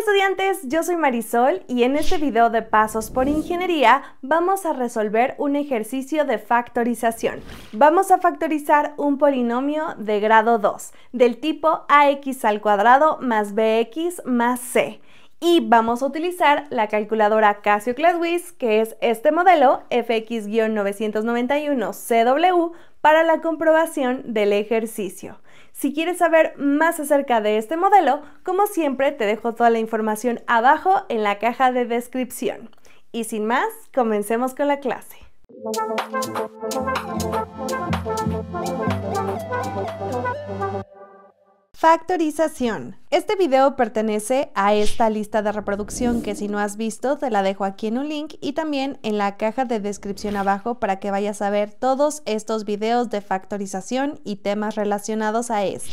estudiantes, yo soy Marisol y en este video de Pasos por Ingeniería vamos a resolver un ejercicio de factorización. Vamos a factorizar un polinomio de grado 2 del tipo ax al cuadrado más bx más c y vamos a utilizar la calculadora Casio ClassWiz que es este modelo fx-991 CW para la comprobación del ejercicio. Si quieres saber más acerca de este modelo, como siempre te dejo toda la información abajo en la caja de descripción. Y sin más, comencemos con la clase. Factorización. Este video pertenece a esta lista de reproducción que si no has visto te la dejo aquí en un link y también en la caja de descripción abajo para que vayas a ver todos estos videos de factorización y temas relacionados a esto.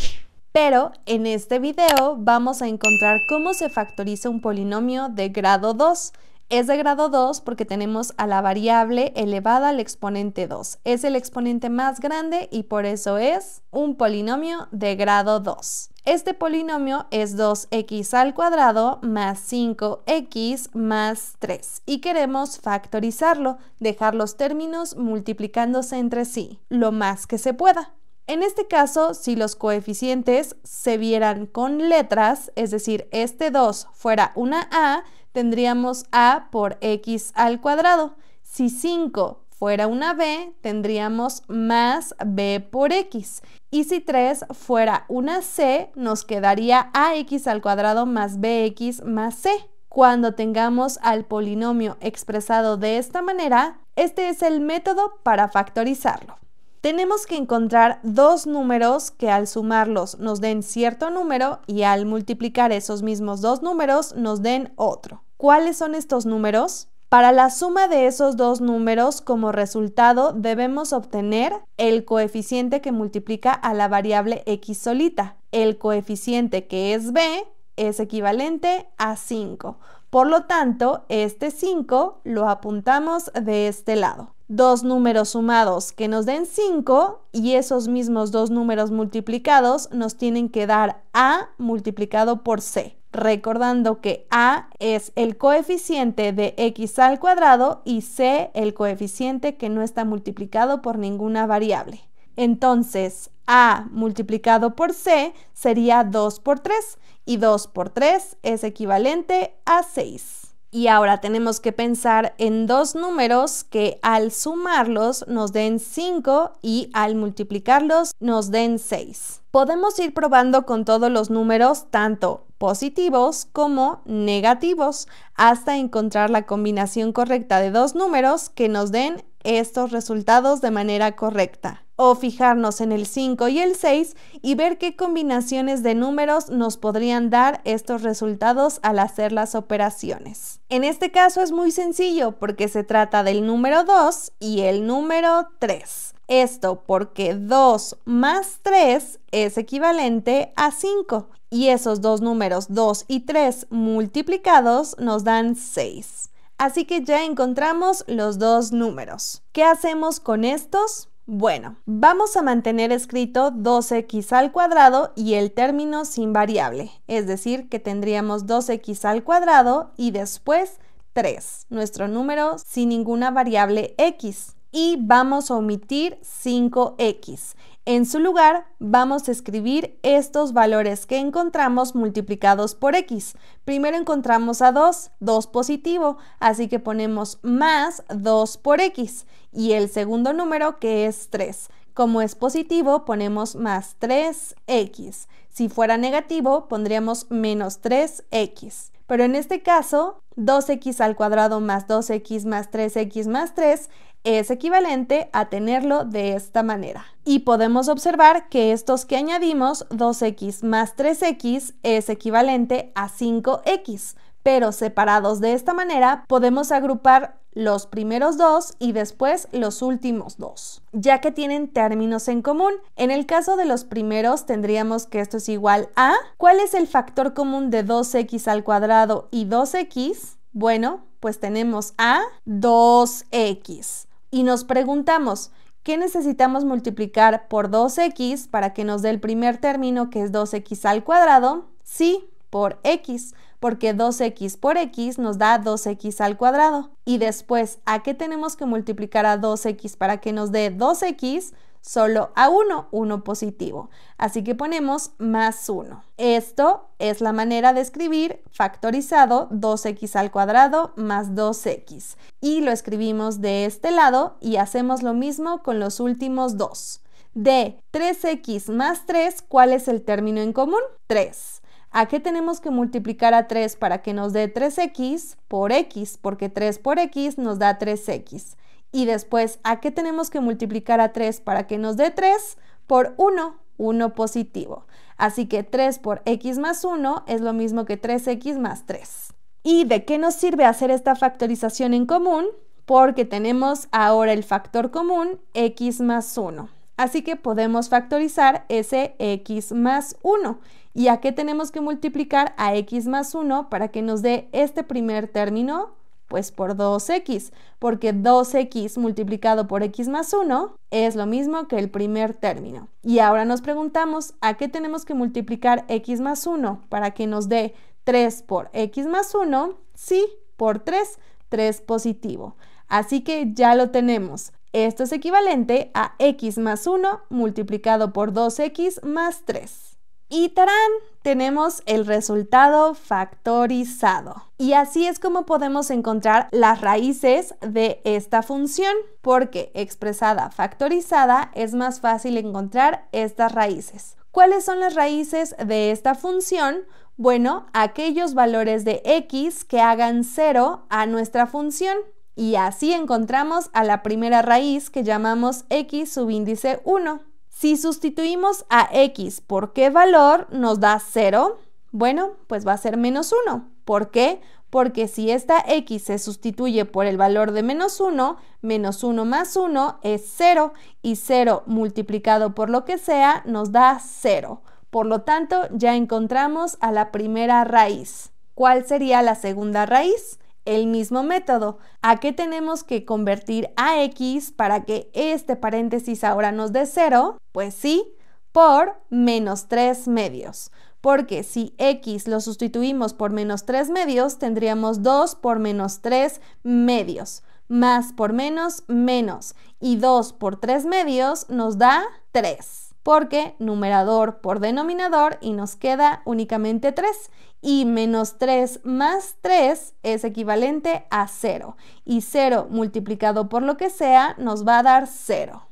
Pero en este video vamos a encontrar cómo se factoriza un polinomio de grado 2. Es de grado 2 porque tenemos a la variable elevada al exponente 2. Es el exponente más grande y por eso es un polinomio de grado 2. Este polinomio es 2x al cuadrado más 5x más 3 y queremos factorizarlo, dejar los términos multiplicándose entre sí lo más que se pueda. En este caso, si los coeficientes se vieran con letras, es decir, este 2 fuera una A, tendríamos a por x al cuadrado. Si 5 fuera una b, tendríamos más b por x. Y si 3 fuera una c, nos quedaría ax al cuadrado más bx más c. Cuando tengamos al polinomio expresado de esta manera, este es el método para factorizarlo. Tenemos que encontrar dos números que al sumarlos nos den cierto número y al multiplicar esos mismos dos números nos den otro. ¿Cuáles son estos números? Para la suma de esos dos números como resultado debemos obtener el coeficiente que multiplica a la variable x solita. El coeficiente que es b es equivalente a 5. Por lo tanto, este 5 lo apuntamos de este lado. Dos números sumados que nos den 5 y esos mismos dos números multiplicados nos tienen que dar a multiplicado por c recordando que A es el coeficiente de x al cuadrado y C el coeficiente que no está multiplicado por ninguna variable. Entonces, A multiplicado por C sería 2 por 3 y 2 por 3 es equivalente a 6. Y ahora tenemos que pensar en dos números que al sumarlos nos den 5 y al multiplicarlos nos den 6. Podemos ir probando con todos los números, tanto positivos como negativos, hasta encontrar la combinación correcta de dos números que nos den estos resultados de manera correcta. O fijarnos en el 5 y el 6 y ver qué combinaciones de números nos podrían dar estos resultados al hacer las operaciones. En este caso es muy sencillo porque se trata del número 2 y el número 3. Esto porque 2 más 3 es equivalente a 5. Y esos dos números 2 y 3 multiplicados nos dan 6. Así que ya encontramos los dos números. ¿Qué hacemos con estos? Bueno, vamos a mantener escrito 2x al cuadrado y el término sin variable, es decir, que tendríamos 2x al cuadrado y después 3, nuestro número sin ninguna variable x y vamos a omitir 5x. En su lugar, vamos a escribir estos valores que encontramos multiplicados por x. Primero encontramos a 2, 2 positivo, así que ponemos más 2 por x. Y el segundo número que es 3. Como es positivo, ponemos más 3x. Si fuera negativo, pondríamos menos 3x. Pero en este caso, 2x al cuadrado más 2x más 3x más 3 es equivalente a tenerlo de esta manera. Y podemos observar que estos que añadimos, 2x más 3x, es equivalente a 5x, pero separados de esta manera podemos agrupar los primeros dos y después los últimos dos, ya que tienen términos en común. En el caso de los primeros tendríamos que esto es igual a, ¿cuál es el factor común de 2x al cuadrado y 2x? Bueno, pues tenemos a 2x y nos preguntamos, ¿qué necesitamos multiplicar por 2x para que nos dé el primer término que es 2x al cuadrado? Sí, por x, porque 2x por x nos da 2x al cuadrado. Y después, ¿a qué tenemos que multiplicar a 2x para que nos dé 2x? solo a 1, 1 positivo. Así que ponemos más 1. Esto es la manera de escribir factorizado 2x al cuadrado más 2x. Y lo escribimos de este lado y hacemos lo mismo con los últimos dos. De 3x más 3, ¿cuál es el término en común? 3. ¿A qué tenemos que multiplicar a 3 para que nos dé 3x por x? Porque 3 por x nos da 3x. Y después, ¿a qué tenemos que multiplicar a 3 para que nos dé 3? Por 1, 1 positivo. Así que 3 por x más 1 es lo mismo que 3x más 3. ¿Y de qué nos sirve hacer esta factorización en común? Porque tenemos ahora el factor común x más 1. Así que podemos factorizar ese x más 1. ¿Y a qué tenemos que multiplicar a x más 1 para que nos dé este primer término? Pues por 2x, porque 2x multiplicado por x más 1 es lo mismo que el primer término. Y ahora nos preguntamos a qué tenemos que multiplicar x más 1 para que nos dé 3 por x más 1, sí, por 3, 3 positivo. Así que ya lo tenemos. Esto es equivalente a x más 1 multiplicado por 2x más 3. Y tarán, tenemos el resultado factorizado. Y así es como podemos encontrar las raíces de esta función, porque expresada factorizada es más fácil encontrar estas raíces. ¿Cuáles son las raíces de esta función? Bueno, aquellos valores de x que hagan cero a nuestra función. Y así encontramos a la primera raíz que llamamos x subíndice 1. Si sustituimos a x por qué valor nos da 0, bueno, pues va a ser menos 1. ¿Por qué? Porque si esta x se sustituye por el valor de menos 1, menos 1 más 1 es 0 y 0 multiplicado por lo que sea nos da 0. Por lo tanto, ya encontramos a la primera raíz. ¿Cuál sería la segunda raíz? el mismo método. ¿A qué tenemos que convertir a x para que este paréntesis ahora nos dé 0? Pues sí, por menos 3 medios. Porque si x lo sustituimos por menos 3 medios, tendríamos 2 por menos 3 medios. Más por menos, menos. Y 2 por 3 medios nos da 3 porque numerador por denominador y nos queda únicamente 3 y menos 3 más 3 es equivalente a 0 y 0 multiplicado por lo que sea nos va a dar 0.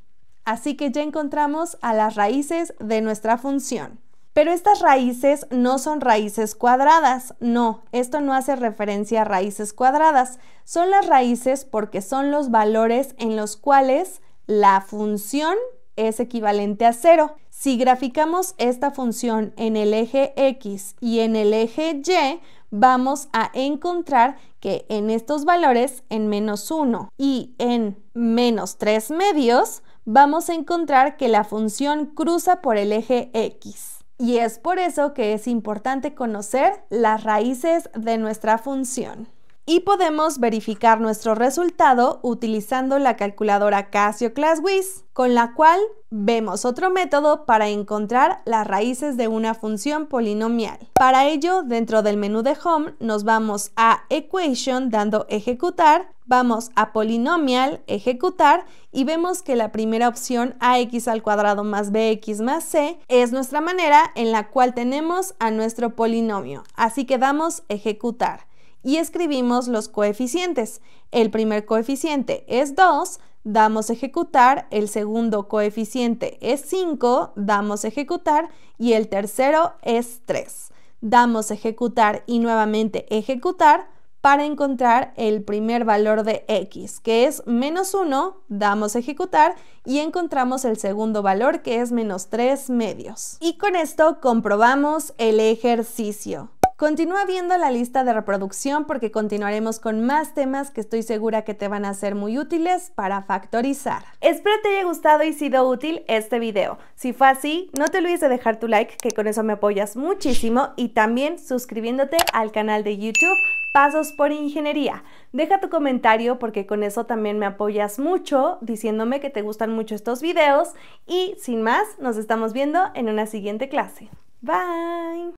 Así que ya encontramos a las raíces de nuestra función. Pero estas raíces no son raíces cuadradas, no, esto no hace referencia a raíces cuadradas, son las raíces porque son los valores en los cuales la función es equivalente a 0. Si graficamos esta función en el eje X y en el eje Y, vamos a encontrar que en estos valores, en menos 1 y en menos 3 medios, vamos a encontrar que la función cruza por el eje X. Y es por eso que es importante conocer las raíces de nuestra función y podemos verificar nuestro resultado utilizando la calculadora Casio ClassWiz, con la cual vemos otro método para encontrar las raíces de una función polinomial. Para ello, dentro del menú de Home nos vamos a Equation dando Ejecutar, vamos a Polinomial, Ejecutar y vemos que la primera opción ax al cuadrado más bx más c es nuestra manera en la cual tenemos a nuestro polinomio. Así que damos Ejecutar y escribimos los coeficientes. El primer coeficiente es 2, damos ejecutar, el segundo coeficiente es 5, damos ejecutar y el tercero es 3. Damos ejecutar y nuevamente ejecutar para encontrar el primer valor de x, que es menos 1, damos ejecutar y encontramos el segundo valor que es menos 3 medios. Y con esto comprobamos el ejercicio. Continúa viendo la lista de reproducción porque continuaremos con más temas que estoy segura que te van a ser muy útiles para factorizar. Espero te haya gustado y sido útil este video. Si fue así, no te olvides de dejar tu like que con eso me apoyas muchísimo y también suscribiéndote al canal de YouTube Pasos por Ingeniería. Deja tu comentario porque con eso también me apoyas mucho diciéndome que te gustan mucho estos videos y sin más, nos estamos viendo en una siguiente clase. Bye!